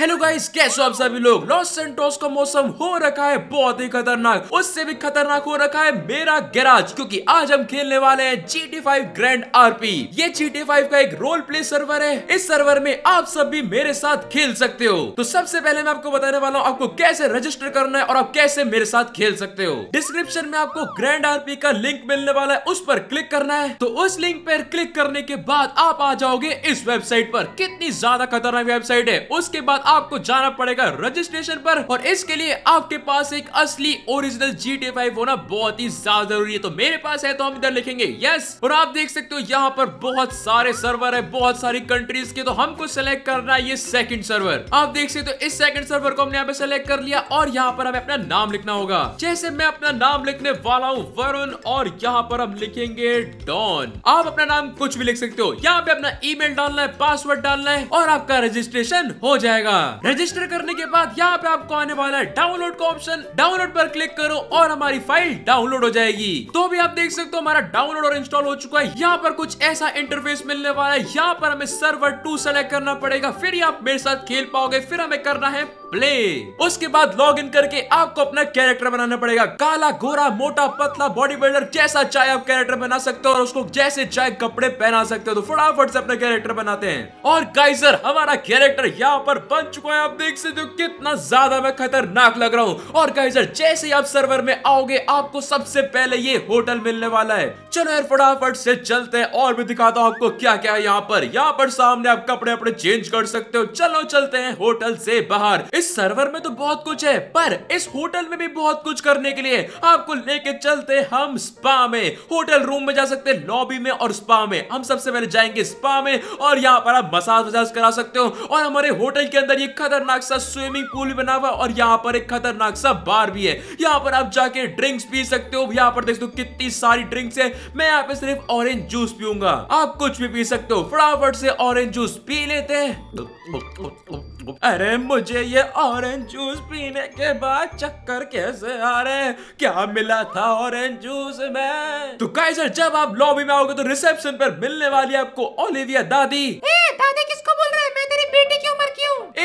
hello guys कैसे हो आप सभी लोग लॉस सेंटोस का मौसम हो रखा है बहुत ही खतरनाक उससे भी खतरनाक हो रखा है मेरा गैराज क्योंकि आज हम खेलने वाले हैं G T five grand RP ये जी टी फाइव का एक रोल प्ले सर्वर है इस सर्वर में आप सब भी मेरे साथ खेल सकते हो तो सबसे पहले मैं आपको बताने वाला हूँ आपको कैसे रजिस्टर करना है और आप कैसे मेरे साथ खेल सकते हो डिस्क्रिप्शन में आपको ग्रैंड पी का लिंक मिलने वाला है उस पर क्लिक करना है तो उस लिंक पर क्लिक करने के बाद आप आ जाओगे इस वेबसाइट पर कितनी ज्यादा खतरनाक वेबसाइट है उसके बाद आपको जाना पड़ेगा रजिस्ट्रेशन पर और इसके लिए आपके पास एक असली ओरिजिनल जी टी फाइव होना बहुत ही ज्यादा जरूरी है तो मेरे पास है तो हम इधर लिखेंगे यस और आप देख सकते हो यहाँ पर बहुत सारे सर्वर है बहुत सारी कंट्रीज के तो हमको सिलेक्ट करना है ये सेकंड सर्वर आप देख सकते हो इस सेकंड सर्वर को हमने यहाँ पे सिलेक्ट कर लिया और यहाँ पर हमें अपना नाम लिखना होगा जैसे मैं अपना नाम लिखने वाला हूँ वरुण और यहाँ पर हम लिखेंगे डॉन आप अपना नाम कुछ भी लिख सकते हो यहाँ पे अपना ई डालना है पासवर्ड डालना है और आपका रजिस्ट्रेशन हो जाएगा रजिस्टर करने के बाद यहाँ पे आपको आने वाला है डाउनलोड का ऑप्शन डाउनलोड पर क्लिक करो और हमारी फाइल डाउनलोड हो जाएगी तो भी आप देख सकते हो हमारा डाउनलोड और इंस्टॉल हो चुका है यहाँ पर कुछ ऐसा इंटरफेस मिलने वाला है यहाँ पर हमें सर्वर टू सेलेक्ट करना पड़ेगा फिर आप मेरे साथ खेल पाओगे फिर हमें करना है प्ले उसके बाद लॉग इन करके आपको अपना कैरेक्टर बनाना पड़ेगा काला गोरा मोटा पतला बॉडी बिल्डर जैसा चाहे आप कैरेक्टर बना सकते हो और उसको जैसे चाहे कपड़े पहना सकते हो तो फटाफट से अपना कैरेक्टर बनाते हैं और गाइजर हमारा कैरेक्टर यहाँ पर बन चुका है आप देख सकते हो कितना ज्यादा मैं खतरनाक लग रहा हूँ और गाइजर जैसे ही आप सर्वर में आओगे आपको सबसे पहले ये होटल मिलने वाला है चलो यार फटाफट से चलते हैं और भी दिखाता हूँ आपको क्या क्या है यहाँ पर यहाँ पर सामने आप कपड़े अपने चेंज कर सकते हो चलो चलते हैं होटल से बाहर इस सर्वर में तो बहुत कुछ है पर इस होटल में भी बहुत कुछ करने के लिए आपको लेके चलते हम स्पा में होटल रूम में जा सकते हैं लॉबी में और स्पा में हम सबसे पहले जाएंगे स्पा में और यहाँ पर आप मसाज वसाज करा सकते हो और हमारे होटल के अंदर ये खतरनाक सा स्विमिंग पूल भी बना हुआ और यहाँ पर एक खतरनाक सा बार भी है यहाँ पर आप जाके ड्रिंक्स पी सकते हो यहाँ पर देख सकते हो कितनी सारी ड्रिंक्स है मैं यहाँ पे सिर्फ ऑरेंज जूस पीऊंगा आप कुछ भी पी सकते हो फटाफट से ऑरेंज जूस पी लेते हैं अरे मुझे ये ऑरेंज जूस पीने के बाद चक्कर कैसे आ रहे हैं क्या मिला था ऑरेंज जूस में तो कैसे जब आप लॉबी में आओगे तो रिसेप्शन पर मिलने वाली आपको ओलिविया दादी ए, दादी किसको बोल रहे हैं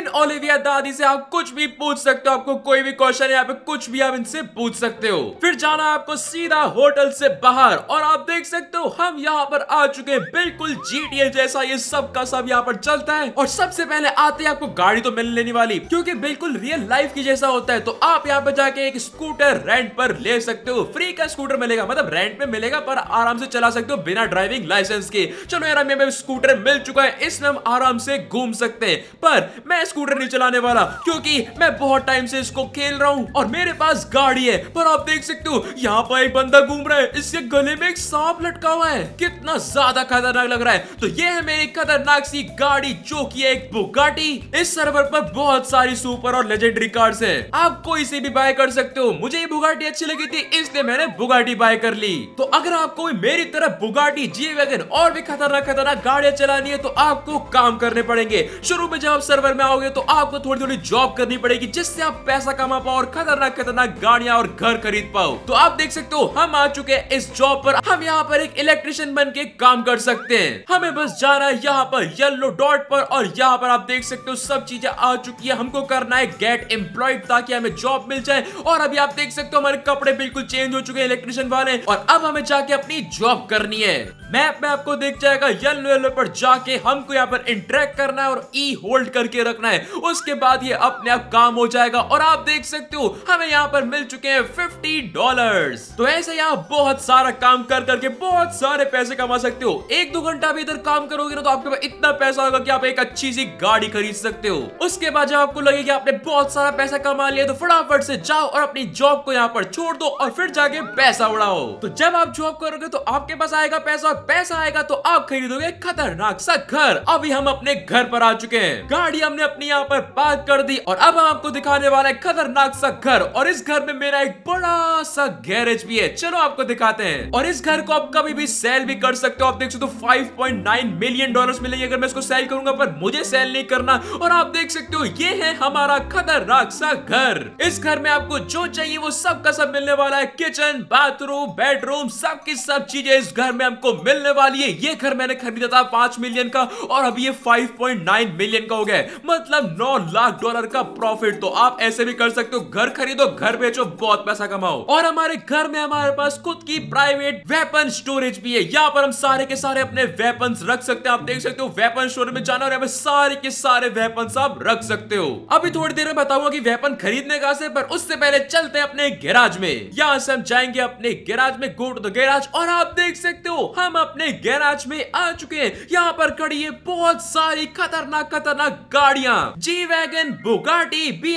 इन ओलिविया दादी से आप कुछ भी पूछ सकते हो आपको कोई भी क्वेश्चन यहाँ पे कुछ भी आप इनसे पूछ सकते हो फिर जाना है आपको सीधा होटल से बाहर और आप देख सकते हो हम यहाँ पर आ चुके हैं बिल्कुल जीटीए जैसा ये सब का सब यहाँ पर चलता है और सबसे पहले आते आपको गाड़ी तो मिल लेने वाली क्योंकि बिल्कुल रियल लाइफ की जैसा होता है तो आप यहाँ पे जाके एक स्कूटर रेंट पर ले सकते हो फ्री का स्कूटर मिलेगा मतलब रेंट पे मिलेगा पर आराम से चला सकते हो बिना ड्राइविंग लाइसेंस के चलो यार स्कूटर मिल चुका है इसमें हम आराम से घूम सकते हैं पर मैं स्कूटर नहीं चलाने वाला क्योंकि मैं बहुत टाइम से इसको खेल रहा हूँ और मेरे पास गाड़ी है पर आप देख सकते हो यहाँ पर एक बंदा घूम रहा है इसके गले में एक सांप लटका हुआ है कितना ज्यादा खतरनाक लग रहा है तो ये है मेरी खतरनाक सी गाड़ी जो की एक बुगाटी इस सर्वर पर बहुत सारी सुपर और लेजेंडरी कार्ड है आप कोई से भी बाय कर सकते हो मुझे ये बुगाटी अच्छी लगी थी इसलिए मैंने बुगाटी बाय कर ली तो अगर आपको मेरी तरफ बुगाटी जी वैगन और भी खतरनाक खतरनाक गाड़ियां चलानी है तो आपको काम करने पड़ेंगे शुरू में जब सर्वर में आओ जाओगे तो आपको थोड़ी थोड़ी जॉब करनी पड़ेगी जिससे आप पैसा कमा पाओ और खतरनाक खतरनाक गाड़िया और घर खरीद पाओ तो आप देख सकते हो हम आ चुके हैं इस जॉब पर हम यहाँ पर एक इलेक्ट्रिशियन बन के काम कर सकते हैं हमें बस जाना है यहाँ पर येल्लो डॉट पर और यहाँ पर आप देख सकते हो सब चीजें आ चुकी है हमको करना है गेट एम्प्लॉयड ताकि हमें जॉब मिल जाए और अभी आप देख सकते हो हमारे कपड़े बिल्कुल चेंज हो चुके हैं इलेक्ट्रिशियन वाले और अब हमें जाके अपनी जॉब करनी है मैप में आपको दिख जाएगा येलो येलो पर जाके हमको यहाँ पर इंटरेक्ट करना है और ई e होल्ड करके रखना है उसके बाद ये अपने आप काम हो जाएगा और आप देख सकते हो हमें यहाँ पर मिल चुके हैं फिफ्टी डॉलर तो ऐसे यहाँ बहुत सारा काम कर करके बहुत सारे पैसे कमा सकते हो एक दो घंटा भी इधर काम करोगे ना तो आपके पास इतना पैसा होगा की आप एक अच्छी सी गाड़ी खरीद सकते हो उसके बाद जब आपको लगेगी आपने बहुत सारा पैसा कमा लिया तो फटाफट से जाओ और अपनी जॉब को यहाँ पर छोड़ दो और फिर जाके पैसा उड़ाओ तो जब आप जॉब करोगे तो आपके पास आएगा पैसा पैसा आएगा तो आप खरीदोगे खतरनाक सा घर अभी हम अपने घर पर आ चुके हैं गाड़ी हमने अपने यहाँ पर पार्क कर दी और अब हम आपको दिखाने वाले हैं खतरनाक सा घर और इस घर में मेरा एक बड़ा सा गैरेज भी है चलो आपको दिखाते हैं और इस घर को आप कभी भी सेल भी कर सकते हो आप देख सकते हो फाइव मिलियन डॉलर मिलेंगे अगर मैं इसको सेल करूंगा पर मुझे सेल नहीं करना और आप देख सकते हो ये है हमारा खतरनाक सा घर इस घर में आपको जो चाहिए वो सब का सब मिलने वाला है किचन बाथरूम बेडरूम सब की सब चीजें इस घर में हमको मिल मिलने वाली है ये घर मैंने खरीदा था पांच मिलियन का और अभी ये फाइव पॉइंट नाइन मिलियन का हो गया मतलब नौ लाख डॉलर का प्रॉफिट तो आप ऐसे भी कर सकते हो घर खरीदो घर बेचो बहुत पैसा कमाओ और हमारे घर में हमारे पास खुद की प्राइवेट वेपन स्टोरेज भी है यहाँ पर हम सारे के सारे अपने वेपन रख सकते हैं आप देख सकते हो वेपन स्टोरेज में जाना और हमें सारे के सारे वेपन आप रख सकते हो अभी थोड़ी देर में बताऊंगा की वेपन खरीदने का से पर उससे पहले चलते हैं अपने गैराज में यहाँ से हम जाएंगे अपने गैराज में गो टू द गैराज और आप देख सकते हो हम अपने गैराज में आ चुके हैं यहाँ पर खड़ी है बहुत सारी खतरनाक खतरनाक गाड़िया जी वैगन बुगाटी बी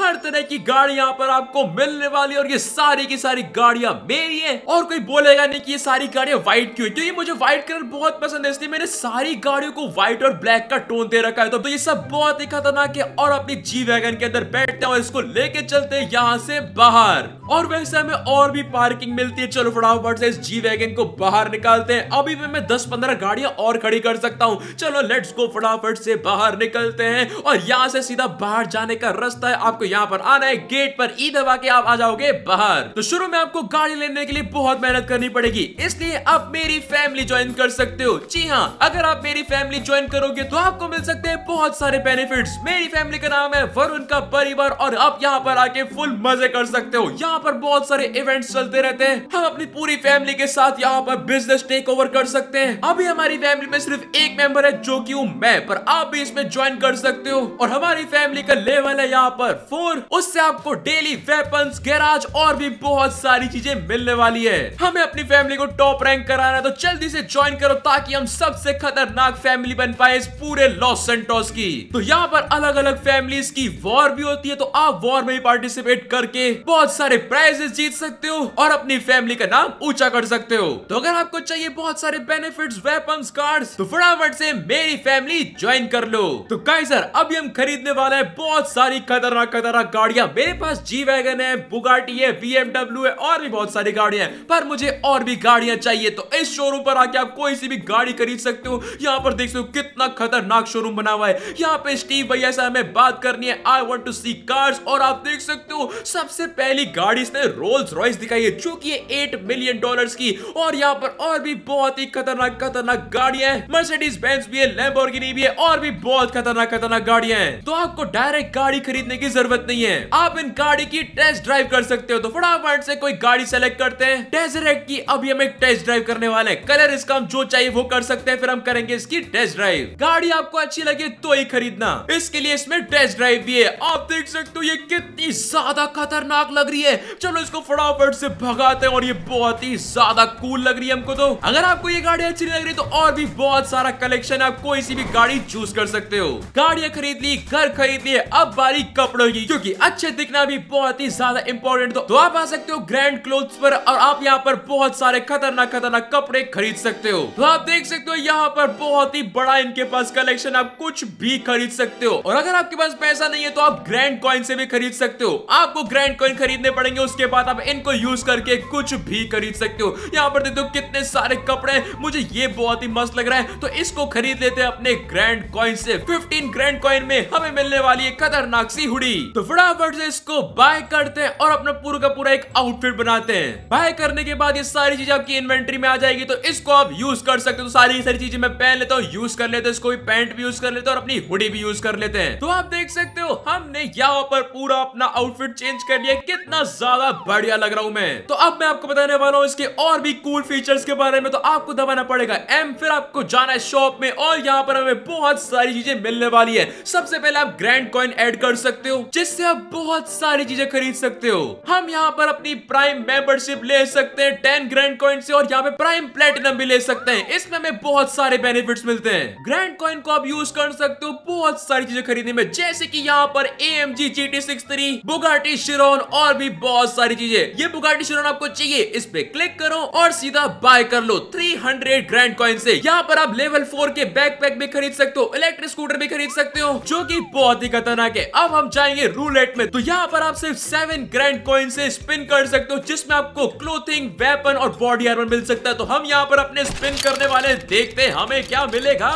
हर तरह की गाड़ी यहाँ पर आपको मिलने वाली और ये सारी की सारी गाड़िया मेरी है और कोई बोलेगा नहीं की ये सारी गाड़िया व्हाइट क्यों क्योंकि मुझे व्हाइट कलर बहुत पसंद है इसलिए मैंने सारी गाड़ियों को व्हाइट और ब्लैक का टोन दे रखा है तो, तो ये सब बहुत ही खतरनाक है और अपनी जी वैगन के अंदर बैठते हैं और इसको लेके चलते हैं यहाँ से बाहर और वैसे हमें और भी पार्किंग मिलती है चलो फटाफट से इस जी वैगन को बाहर निकाल निकालते हैं अभी भी मैं दस पंद्रह गाड़ियां और खड़ी कर सकता हूँ चलो लेट्स गो फटाफट से बाहर निकलते हैं और यहाँ से सीधा बाहर जाने का रास्ता है आपको यहाँ पर आना है गेट पर ई दबा के आप आ जाओगे बाहर तो शुरू में आपको गाड़ी लेने के लिए बहुत मेहनत करनी पड़ेगी इसलिए आप मेरी फैमिली ज्वाइन कर सकते हो जी हाँ अगर आप मेरी फैमिली ज्वाइन करोगे तो आपको मिल सकते हैं बहुत सारे बेनिफिट्स मेरी फैमिली का नाम है वरुण का परिवार और आप यहाँ पर आके फुल मजे कर सकते हो यहाँ पर बहुत सारे इवेंट्स चलते रहते हैं हम अपनी पूरी फैमिली के साथ यहाँ पर बिजनेस वापस टेक ओवर कर सकते हैं अभी हमारी फैमिली में सिर्फ एक मेंबर है जो की हूँ मैं पर आप भी इसमें ज्वाइन कर सकते हो और हमारी फैमिली का लेवल है यहाँ पर फोर उससे आपको डेली वेपन गैराज और भी बहुत सारी चीजें मिलने वाली है हमें अपनी फैमिली को टॉप रैंक कराना है तो जल्दी से ज्वाइन करो ताकि हम सबसे खतरनाक फैमिली बन पाए इस पूरे लॉस सेंटोस की तो यहाँ पर अलग अलग फैमिली की वॉर भी होती है तो आप वॉर में पार्टिसिपेट करके बहुत सारे प्राइजेस जीत सकते हो और अपनी फैमिली का नाम ऊंचा कर सकते हो तो अगर आपको चाहिए बहुत सारे बेनिफिट्स वेपन्स कार्ड्स तो फटाफट से मेरी फैमिली ज्वाइन कर लो तो काइजर अभी हम खरीदने वाले हैं बहुत सारी खतरनाक खतरनाक गाड़िया मेरे पास जी वैगन है बुगाटी है बीएमडब्ल्यू है और भी बहुत सारी गाड़िया है पर मुझे और भी गाड़ियां चाहिए तो इस शोरूम पर आके आप कोई सी भी गाड़ी खरीद सकते हो यहाँ पर देख सकते हो कितना खतरनाक शोरूम बना हुआ है यहाँ पे स्टीव भैया से हमें बात करनी है I want to see cars और आप देख सकते हो सबसे पहली गाड़ी इसने रोल्स रॉयस दिखाई है जो की एट मिलियन डॉलर की और यहाँ पर और और भी बहुत ही खतरनाक खतरनाक गाड़िया है मर्सिडीज बेंस भी है लेम्बोर्गिनी भी है और भी बहुत खतरनाक खतरनाक गाड़िया है तो आपको डायरेक्ट गाड़ी खरीदने की जरूरत नहीं है आप इन गाड़ी की टेस्ट ड्राइव कर सकते हो तो फटाफट से कोई गाड़ी सेलेक्ट करते हैं डेजरेट की अभी हम एक टेस्ट ड्राइव करने वाले हैं कलर इसका हम जो चाहिए वो कर सकते हैं फिर हम करेंगे इसकी टेस्ट ड्राइव गाड़ी आपको अच्छी लगे तो ही खरीदना इसके लिए इसमें टेस्ट ड्राइव भी है आप देख सकते हो ये कितनी ज्यादा खतरनाक लग रही है चलो इसको फटाफट से भगाते हैं और ये बहुत ही ज्यादा कूल लग रही है हमको तो हो अगर आपको ये गाड़ी अच्छी लग रही तो और भी बहुत सारा कलेक्शन आप कोई सी भी गाड़ी चूज कर सकते हो गाड़ियाँ खरीद ली घर खरीद लिए अब बारी कपड़ों की क्योंकि अच्छे दिखना भी बहुत ही ज्यादा इम्पोर्टेंट तो, तो आप आ सकते हो ग्रैंड क्लोथ पर और आप यहाँ पर बहुत सारे खतरनाक खतरनाक कपड़े खरीद सकते हो तो आप देख सकते हो यहाँ पर बहुत ही बड़ा इनके पास कलेक्शन आप कुछ भी खरीद सकते हो और अगर आपके पास पैसा नहीं है तो आप ग्रैंड कॉइन से भी खरीद सकते हो आपको ग्रैंड कॉइन खरीदने पड़ेंगे उसके बाद आप इनको यूज करके कुछ भी खरीद सकते हो यहाँ पर देखो कितने सारे कपड़े मुझे ये बहुत ही मस्त लग रहा है तो इसको खरीद लेते हैं अपने ग्रैंड कॉइन से फिफ्टीन ग्रैंड कॉइन में हमें मिलने वाली है खतरनाक सी हुडी तो फटाफट से इसको बाय करते हैं और अपना पूरा का पूरा एक आउटफिट बनाते हैं बाय करने के बाद ये सारी चीज आपकी इन्वेंट्री में आ जाएगी तो इसको आप यूज कर सकते हो तो सारी सारी चीजें मैं पहन लेता हूँ यूज कर लेते इसको भी पैंट भी यूज कर लेते और अपनी हुडी भी यूज कर लेते हैं तो आप देख सकते हो हमने यहाँ पर पूरा अपना आउटफिट चेंज कर लिया कितना ज्यादा बढ़िया लग रहा हूँ मैं तो अब मैं आपको बताने वाला हूँ इसके और भी कूल फीचर्स के बारे बारे में तो आपको दबाना पड़ेगा एम फिर आपको जाना है शॉप में और यहाँ पर हमें बहुत सारी चीजें मिलने वाली है सबसे पहले आप ग्रैंड कॉइन एड कर सकते हो जिससे आप बहुत सारी चीजें खरीद सकते हो हम यहाँ पर अपनी प्राइम मेंबरशिप ले सकते हैं टेन ग्रैंड कॉइन से और यहाँ पे प्राइम प्लेटिनम भी ले सकते हैं इसमें हमें बहुत सारे बेनिफिट मिलते हैं ग्रैंड कॉइन को आप यूज कर सकते हो बहुत सारी चीजें खरीदने में जैसे की यहाँ पर A M G G T six three Bugatti Chiron और भी बहुत सारी चीजें ये बुगाटी शिरोन आपको चाहिए इस पे क्लिक करो और सीधा बाय करो कर लो 300 ग्रैंड कॉइन ऐसी यहाँ पर आप लेवल फोर के बैकपैक भी खरीद सकते हो इलेक्ट्रिक स्कूटर भी खरीद सकते हो जो की बहुत ही खतरनाक है अब हम जाएंगे रूलेट में तो यहाँ पर आप सिर्फ सेवन ग्रैंड कॉइन से स्पिन कर सकते हो जिसमें आपको क्लोथिंग वेपन और बॉडी आर्मर मिल सकता है तो हम यहाँ पर अपने स्पिन करने वाले देखते हमें क्या मिलेगा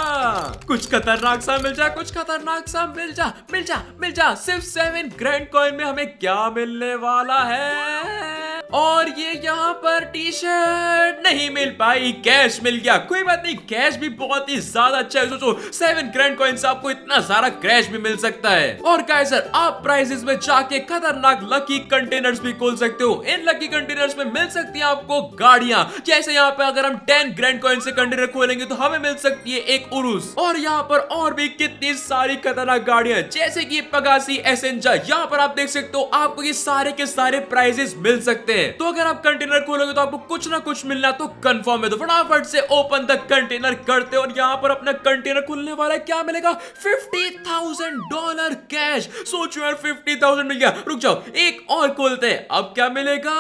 कुछ खतरनाक सा मिल जा कुछ खतरनाक सा मिल जा मिल जा मिल जा सिर्फ सेवन ग्रैंड कॉइन में हमें क्या मिलने वाला है और ये यहाँ पर टी शर्ट नहीं मिल भाई कैश मिल गया कोई बात नहीं कैश भी बहुत ही ज्यादा अच्छा है सोचो सेवन ग्रैंड कॉइन से आपको इतना सारा कैश भी मिल सकता है और काय सर आप प्राइजेस में जाके खतरनाक लकी कंटेनर्स भी खोल सकते हो इन लकी कंटेनर्स में मिल सकती है आपको गाड़िया जैसे यहाँ पे अगर हम टेन ग्रैंड कॉइन से कंटेनर खोलेंगे तो हमें मिल सकती है एक उर्स और यहाँ पर और भी कितनी सारी खतरनाक गाड़िया जैसे की पगासी एसेंजा यहाँ पर आप देख सकते हो आपको ये सारे के सारे प्राइजेस मिल सकते हैं तो अगर आप कंटेनर खोलोगे तो आपको कुछ ना कुछ मिलना तो कर कंफर्म है तो फटाफट से ओपन द कंटेनर करते और यहाँ पर अपना कंटेनर खुलने वाला है क्या मिलेगा फिफ्टी थाउजेंड डॉलर कैश सोचो यार फिफ्टी थाउजेंड मिल गया रुक जाओ एक और खोलते हैं अब क्या मिलेगा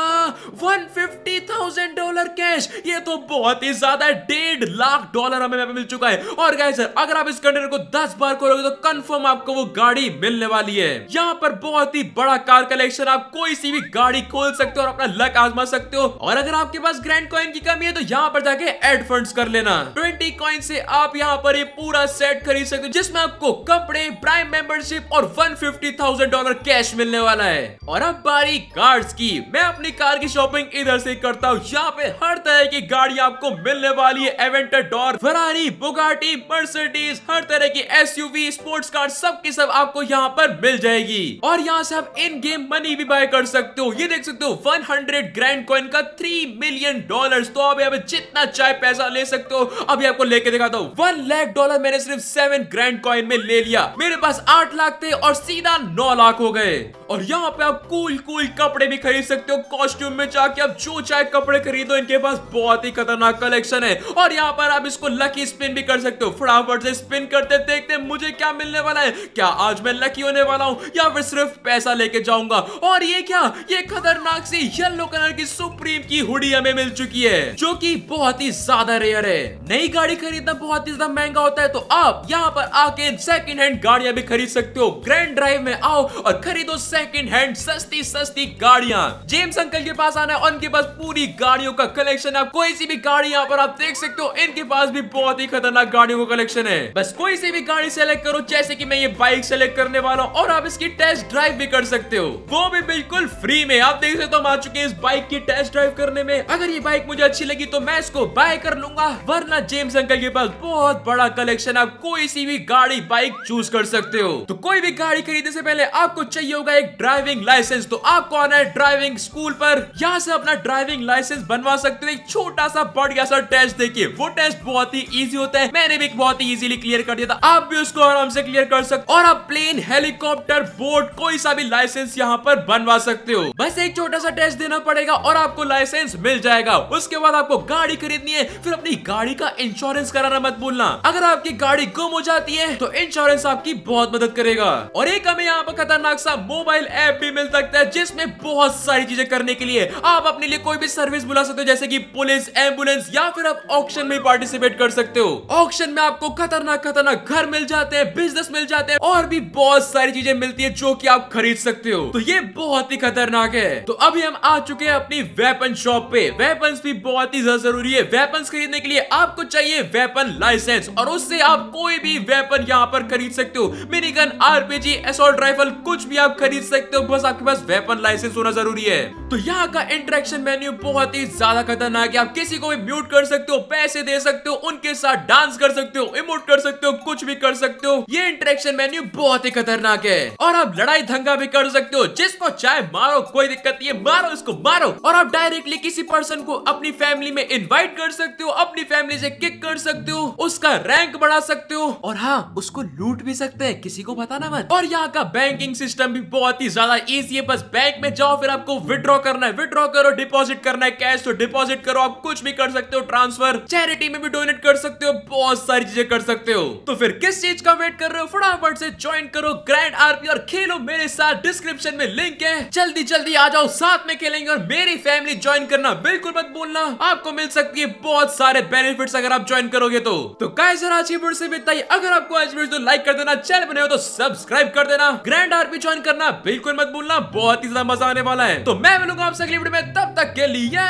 one fifty thousand dollar cash ये तो बहुत ही ज्यादा है डेढ़ लाख डॉलर हमें मिल चुका है और गाय सर अगर आप इस कंटेनर को दस बार खोलोगे तो कंफर्म आपको वो गाड़ी मिलने वाली है यहाँ पर बहुत ही बड़ा कार कलेक्शन आप कोई सी भी गाड़ी खोल सकते हो और अपना लक आजमा सकते हो और अगर आपके पास ग्रैंड कॉइन की कमी है तो यहाँ पर जाके एड फंड कर लेना ट्वेंटी कॉइन से आप यहाँ पर ये पूरा सेट खरीद सकते हो जिसमें आपको कपड़े प्राइम मेंबरशिप और वन डॉलर कैश मिलने वाला है और अब बारी कार्ड की मैं अपनी कार की शॉपिंग इधर से करता हूँ यहाँ पे हर तरह की गाड़ी आपको मिलने वाली है Aventador Ferrari Bugatti Mercedes हर तरह की एस स्पोर्ट्स कार सब की सब आपको यहाँ पर मिल जाएगी और यहाँ से आप इन गेम मनी भी बाय कर सकते हो ये देख सकते हो 100 ग्रैंड कॉइन का 3 मिलियन डॉलर्स तो आप में जितना चाहे पैसा ले सकते हो अभी आपको लेके दिखाता हूँ वन लाख डॉलर मैंने सिर्फ सेवन ग्रैंड कॉइन में ले लिया मेरे पास आठ लाख थे और सीधा नौ लाख हो गए और यहाँ पे आप कूल कूल कपड़े भी खरीद सकते हो कॉस्ट्यूम में जाके आप जो चाहे कपड़े खरीदो इनके पास बहुत ही खतरनाक कलेक्शन है और यहाँ पर आप इसको लकी स्पिन भी कर सकते हो फटाफट से स्पिन करते देखते मुझे क्या मिलने वाला है क्या आज मैं लकी होने वाला हूँ या फिर सिर्फ पैसा लेके जाऊंगा और ये क्या ये खतरनाक सी येलो कलर की सुप्रीम की हुडी हमें मिल चुकी है जो कि बहुत ही ज्यादा रेयर है नई गाड़ी खरीदना बहुत ही ज्यादा महंगा होता है तो आप यहाँ पर आके सेकेंड हैंड गाड़ियां भी खरीद सकते हो ग्रैंड ड्राइव में आओ और खरीदो सेकेंड हैंड सस्ती सस्ती गाड़ियां जेम्स अंकल के पास आना है उनके पास पूरी गाड़ियों का कलेक्शन है कोई सी भी गाड़ी यहाँ पर आप देख सकते हो इनके पास भी बहुत ही खतरनाक गाड़ियों का कलेक्शन है बस कोई सी भी गाड़ी सेलेक्ट करो जैसे की मैं ये बाइक सेलेक्ट करने वाला हूँ और आप इसकी टेस्ट ड्राइव भी कर सकते हो वो भी बिल्कुल फ्री में आप देख सकते हो हम आ चुके हैं इस बाइक की टेस्ट ड्राइव करने में अगर ये बाइक मुझे अच्छी लगी तो मैं इसको बाय कर लूंगा वरना जेम्स अंकल के पास बहुत बड़ा कलेक्शन आप कोई सी भी गाड़ी बाइक चूज कर सकते हो तो कोई भी गाड़ी खरीदने से पहले आपको चाहिए होगा एक ड्राइविंग लाइसेंस तो आपको आना है ड्राइविंग स्कूल पर यहाँ से अपना ड्राइविंग लाइसेंस बनवा सकते हो एक छोटा सा बढ़िया सा टेस्ट देखिए वो टेस्ट बहुत ही ईजी होता है मैंने भी बहुत ही इजीली क्लियर कर दिया था आप भी उसको आराम से क्लियर कर सकते और आप प्लेन हेलीकॉप्टर बोट कोई सा भी लाइसेंस यहाँ पर बनवा सकते हो बस एक छोटा सा टेस्ट देना पड़ेगा और आपको लाइसेंस मिल जाएगा उसके बाद आपको गाड़ी खरीदनी है फिर अपनी गाड़ी का इंश्योरेंस कराना मत बोलना अगर आपकी गाड़ी गुम हो जाती है तो इंश्योरेंस आपकी बहुत मदद करेगा और एक हमें यहाँ पर खतरनाक सा मोबाइल ऐप भी मिल सकता है जिसमें बहुत सारी चीजें करने के लिए आप अपने लिए कोई भी सर्विस बुला सकते हो जैसे की पुलिस एम्बुलेंस या फिर आप ऑप्शन में पार्टिसिपेट कर सकते हो ऑप्शन में आपको खतरनाक खतरनाक घर मिल जाते हैं बिजनेस मिल जाते हैं और भी बहुत सारी चीजें मिलती है जो की आप खरीद सकते हो तो ये बहुत ही खतरनाक है तो अभी हम आ चुके हैं अपनी वेपन शॉप पे वेपन भी बहुत ही ज्यादा जरूरी है वेपन खरीदने के लिए आपको चाहिए वेपन लाइसेंस और उससे आप कोई भी वेपन यहाँ पर खरीद सकते हो mini minigun RPG assault rifle कुछ भी आप खरीद सकते हो बस आपके पास वेपन लाइसेंस होना जरूरी है तो यहाँ का इंटरेक्शन मेन्यू बहुत ही ज्यादा खतरनाक है आप किसी को भी म्यूट कर सकते हो पैसे दे सकते हो उनके साथ डांस कर सकते हो इमोट कर सकते हो कुछ भी कर सकते हो ये इंटरेक्शन मेन्यू बहुत ही खतरनाक है और आप लड़ाई धंगा भी कर सकते हो जिसको चाहे मारो कोई दिक्कत नहीं है मारो इसको मारो और आप डायरेक्टली किसी पर्सन को अपनी फैमिली में में इन्वाइट कर सकते हो अपनी फैमिली से किक कर सकते हो उसका रैंक बढ़ा सकते हो और हाँ उसको लूट भी सकते हैं किसी को बताना मत और यहाँ का बैंकिंग सिस्टम भी बहुत ही ज्यादा इजी है बस बैंक में जाओ फिर आपको विद्रॉ करना है विद्रॉ करो डिपॉजिट करना है कैश तो डिपॉजिट करो आप कुछ भी कर सकते हो ट्रांसफर चैरिटी में भी डोनेट कर सकते हो बहुत सारी चीजें कर सकते हो तो फिर किस चीज का वेट कर रहे हो फटाफट से ज्वाइन करो ग्रैंड आरपी और खेलो मेरे साथ डिस्क्रिप्शन में लिंक है जल्दी जल्दी आ जाओ साथ में खेलेंगे और मेरी फैमिली ज्वाइन करना बिल्कुल मत बोलना आपको मिल सकती है बहुत सारे बेनिफिट्स अगर आप ज्वाइन करोगे तो तो गाइस आज की वीडियो ही अगर आपको आज वीडियो तो लाइक कर देना चैनल बने हो तो सब्सक्राइब कर देना ग्रैंड आर्मी ज्वाइन करना बिल्कुल मत भूलना बहुत ही ज्यादा मजा आने वाला है तो मैं मिलूंगा आपसे अगली वीडियो में तब तक के लिए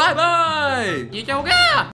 बाय बाय ये क्या हो गया